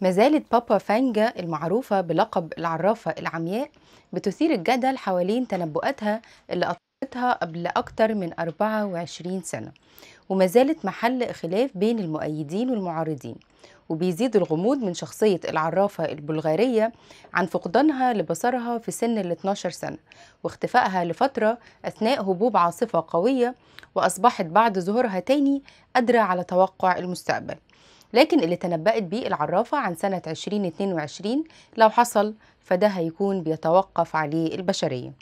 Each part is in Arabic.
ما زالت بابا فانجا المعروفة بلقب العرافة العمياء بتثير الجدل حوالين تنبؤاتها اللي أطلقتها قبل أكتر من 24 سنة وما زالت محل خلاف بين المؤيدين والمعارضين وبيزيد الغموض من شخصية العرافة البلغارية عن فقدانها لبصرها في سن ال 12 سنة واختفائها لفترة أثناء هبوب عاصفة قوية وأصبحت بعد ظهورها تاني قادرة على توقع المستقبل لكن اللي تنبأت بيه العرافة عن سنة 2022 لو حصل فده هيكون بيتوقف عليه البشرية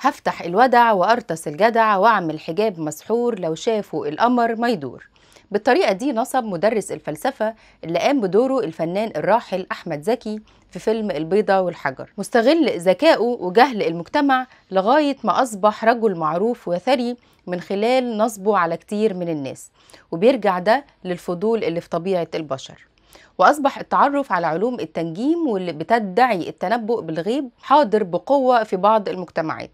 هفتح الودع وأرتس الجدع وأعمل حجاب مسحور لو شافوا القمر ما يدور بالطريقة دي نصب مدرس الفلسفة اللي قام بدوره الفنان الراحل أحمد زكي في فيلم البيضة والحجر مستغل ذكائه وجهل المجتمع لغاية ما أصبح رجل معروف وثري من خلال نصبه على كتير من الناس وبيرجع ده للفضول اللي في طبيعة البشر وأصبح التعرف على علوم التنجيم واللي بتدعي التنبؤ بالغيب حاضر بقوة في بعض المجتمعات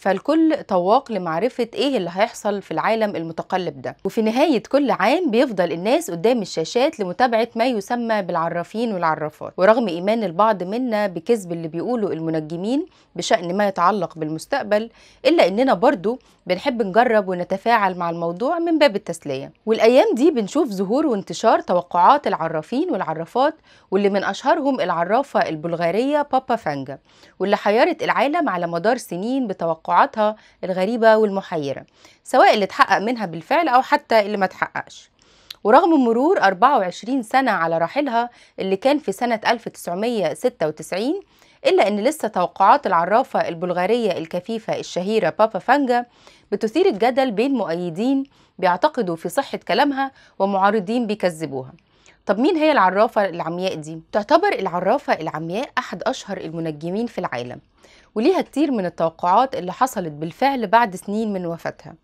فالكل طواق لمعرفة إيه اللي هيحصل في العالم المتقلب ده وفي نهاية كل عام بيفضل الناس قدام الشاشات لمتابعة ما يسمى بالعرافين والعرافات ورغم إيمان البعض منا بكذب اللي بيقوله المنجمين بشأن ما يتعلق بالمستقبل إلا إننا برضو بنحب نجرب ونتفاعل مع الموضوع من باب التسلية والأيام دي بنشوف ظهور وانتشار توقعات العرافين والعرافات واللي من أشهرهم العرافة البلغارية بابا فانجا واللي حيرت العالم على مدار سنين بتوقعات توقعاتها الغريبة والمحيرة سواء اللي اتحقق منها بالفعل أو حتى اللي ما تحققش ورغم مرور 24 سنة على راحلها اللي كان في سنة 1996 إلا أن لسه توقعات العرافة البلغارية الكفيفة الشهيرة بابا فانجا بتثير الجدل بين مؤيدين بيعتقدوا في صحة كلامها ومعارضين بيكذبوها طب مين هي العرافة العمياء دي؟ تعتبر العرافة العمياء أحد أشهر المنجمين في العالم وليها كتير من التوقعات اللي حصلت بالفعل بعد سنين من وفاتها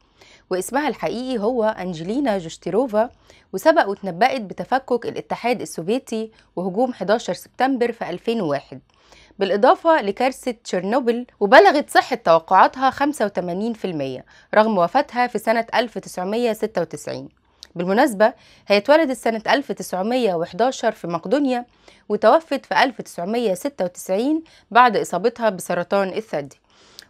واسمها الحقيقي هو أنجلينا جوشتيروفا وسبق واتنبأت بتفكك الاتحاد السوفيتي وهجوم 11 سبتمبر في 2001 بالإضافة لكارثة تشيرنوبل وبلغت صحة توقعاتها 85% رغم وفاتها في سنة 1996 بالمناسبة هي اتولدت سنة 1911 في مقدونيا وتوفت في 1996 بعد إصابتها بسرطان الثدي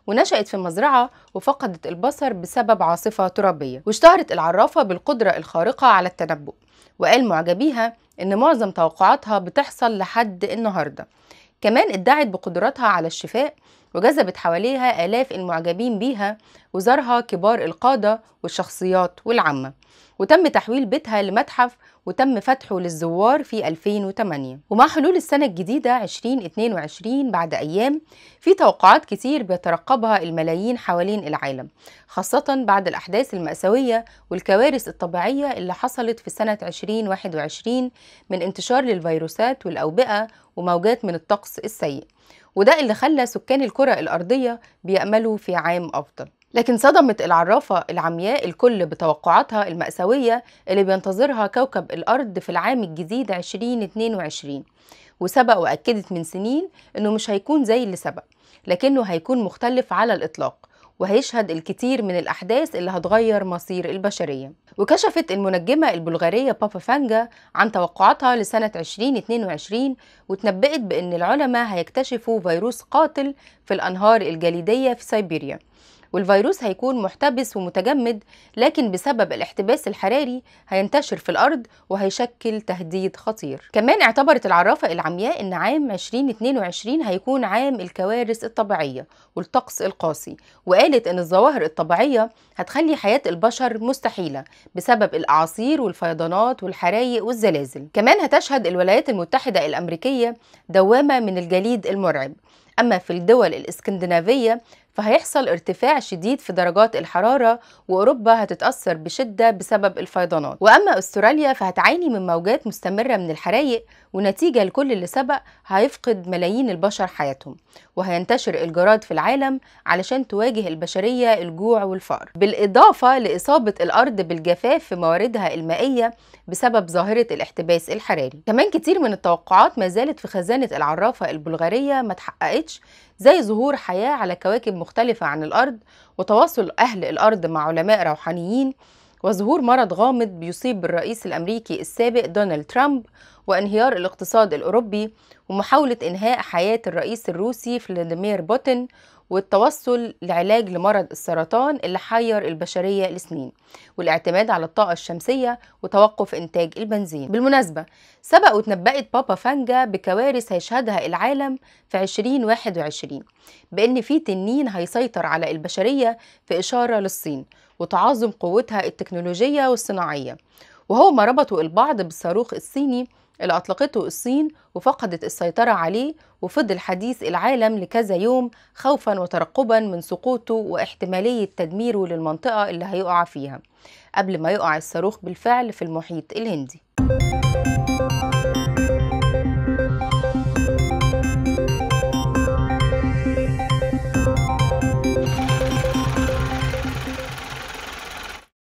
ونشأت في مزرعة وفقدت البصر بسبب عاصفة ترابية واشتهرت العرافة بالقدرة الخارقة على التنبؤ وقال معجبيها إن معظم توقعاتها بتحصل لحد النهاردة كمان ادعت بقدراتها على الشفاء وجذبت حواليها آلاف المعجبين بيها وزارها كبار القادة والشخصيات والعامة وتم تحويل بيتها لمتحف وتم فتحه للزوار في 2008 ومع حلول السنة الجديدة 2022 بعد أيام في توقعات كتير بيترقبها الملايين حوالين العالم خاصة بعد الأحداث المأساوية والكوارث الطبيعية اللي حصلت في سنة 2021 من انتشار للفيروسات والأوبئة وموجات من الطقس السيء وده اللي خلى سكان الكرة الأرضية بيأملوا في عام أفضل لكن صدمت العرافة العمياء الكل بتوقعاتها المأساوية اللي بينتظرها كوكب الأرض في العام الجديد 2022 وسبق وأكدت من سنين إنه مش هيكون زي اللي سبق لكنه هيكون مختلف على الإطلاق وهيشهد الكثير من الأحداث اللي هتغير مصير البشرية وكشفت المنجمة البلغارية بابا فانجا عن توقعاتها لسنة 2022 وتنبأت بأن العلماء هيكتشفوا فيروس قاتل في الأنهار الجليدية في سيبيريا والفيروس هيكون محتبس ومتجمد لكن بسبب الاحتباس الحراري هينتشر في الأرض وهيشكل تهديد خطير كمان اعتبرت العرافة العمياء أن عام 2022 هيكون عام الكوارث الطبيعية والطقس القاسي وقالت أن الظواهر الطبيعية هتخلي حياة البشر مستحيلة بسبب الأعاصير والفيضانات والحرايق والزلازل كمان هتشهد الولايات المتحدة الأمريكية دوامة من الجليد المرعب أما في الدول الإسكندنافية فهيحصل ارتفاع شديد في درجات الحرارة وأوروبا هتتأثر بشدة بسبب الفيضانات وأما أستراليا فهتعاني من موجات مستمرة من الحرايق ونتيجة لكل اللي سبق هيفقد ملايين البشر حياتهم وهينتشر الجراد في العالم علشان تواجه البشرية الجوع والفقر بالإضافة لإصابة الأرض بالجفاف في مواردها المائية بسبب ظاهرة الاحتباس الحراري كمان كتير من التوقعات ما زالت في خزانة العرافة البلغارية ما تحققتش زي ظهور حياة على كواكب مختلفة عن الأرض وتواصل أهل الأرض مع علماء روحانيين وظهور مرض غامض بيصيب الرئيس الأمريكي السابق دونالد ترامب وانهيار الاقتصاد الأوروبي ومحاولة إنهاء حياة الرئيس الروسي فلاديمير بوتين والتوصل لعلاج لمرض السرطان اللي حير البشرية لسنين والاعتماد على الطاقة الشمسية وتوقف إنتاج البنزين بالمناسبة سبق وتنبأت بابا فانجا بكوارث هيشهدها العالم في 2021 بأن في تنين هيسيطر على البشرية في إشارة للصين وتعاظم قوتها التكنولوجية والصناعية وهو ما ربطوا البعض بالصاروخ الصيني اللي أطلقته الصين وفقدت السيطرة عليه وفضل حديث العالم لكذا يوم خوفا وترقبا من سقوطه واحتمالية تدميره للمنطقة اللي هيقع فيها قبل ما يقع الصاروخ بالفعل في المحيط الهندي